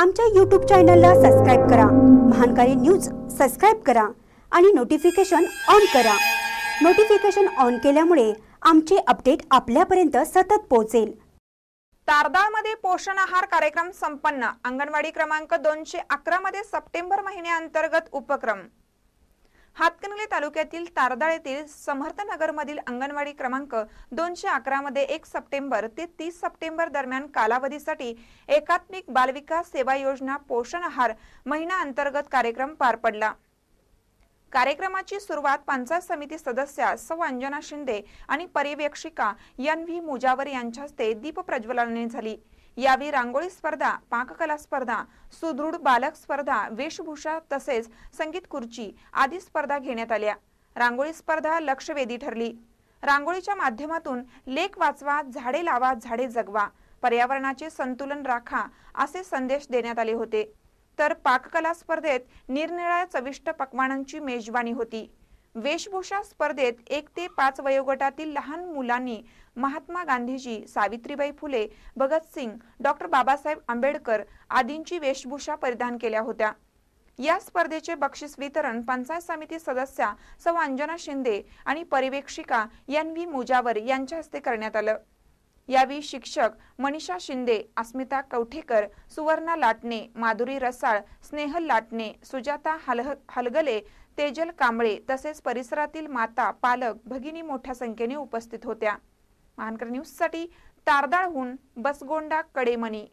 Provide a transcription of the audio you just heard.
आमच्या यूट्यूब चॅनलला सबस्क्राईब करा महानकारी न्यूज सबस्क्राईब करा आणि नोटिफिकेशन ऑन करा नोटिफिकेशन ऑन केल्यामुळे आमचे अपडेट आपल्यापर्यंत सतत पोहोचेल तारदाळमध्ये पोषण आहार कार्यक्रम संपन्न अंगणवाडी क्रमांक दोनशे अकरा मध्ये सप्टेंबर महिन्याअंतर्गत उपक्रम हातकणले तालुक्यातील तारदाळ येथील समर्थनगरमधील अंगणवाडी क्रमांक दोनशे मध्ये एक सप्टेंबर ते तीस सप्टेंबर दरम्यान कालावधीसाठी एकात्मिक बालविकास सेवा योजना पोषण आहार महिना अंतर्गत कार्यक्रम पार पडला कार्यक्रमाची सुरुवात पंचायत समिती सदस्य सौ अंजना शिंदे आणि पर्यवेक्षिका एन व्ही मुजावर यांच्या हस्ते दीप दीपप्रज्वलनाने झाली यावी रांगोळी स्पर्धा पाककला स्पर्धा सुदृढ बालक स्पर्धा वेशभूषा तसेच संगीत खुर्ची आदी स्पर्धा घेण्यात आल्या रांगोळी स्पर्धा लक्षवेधी ठरली रांगोळीच्या माध्यमातून लेख वाचवा झाडे लावा झाडे जगवा पर्यावरणाचे संतुलन राखा असे संदेश देण्यात आले होते तर पाककला स्पर्धेत निरनिराळ्या चविष्ट पकवानांची मेजवानी होती वेशभूषा स्पर्धेत एक ते पाच वयोगटातील लहान मुलांनी महात्मा गांधीजी सावित्रीबाई फुले भगतसिंग डॉक्टर बाबासाहेब आंबेडकर आदींची वेशभूषा परिधान केल्या होत्या या स्पर्धेचे बक्षीस वितरण पंचायत समिती सदस्या सौ अंजना शिंदे आणि परिवेक्षिका एन व्ही मुजावर यांच्या हस्ते करण्यात आलं यावेळी शिक्षक मनीषा शिंदे अस्मिता कवठेकर सुवर्णा लाटणे माधुरी रसाळ स्नेहल लाटणे सुजाता हलह हलगले तेजल कांबळे तसेच परिसरातील माता पालक भगिनी मोठ्या संख्येने उपस्थित होत्या न्यूज साठी तारदाळहून बसगोंडा कडेमणी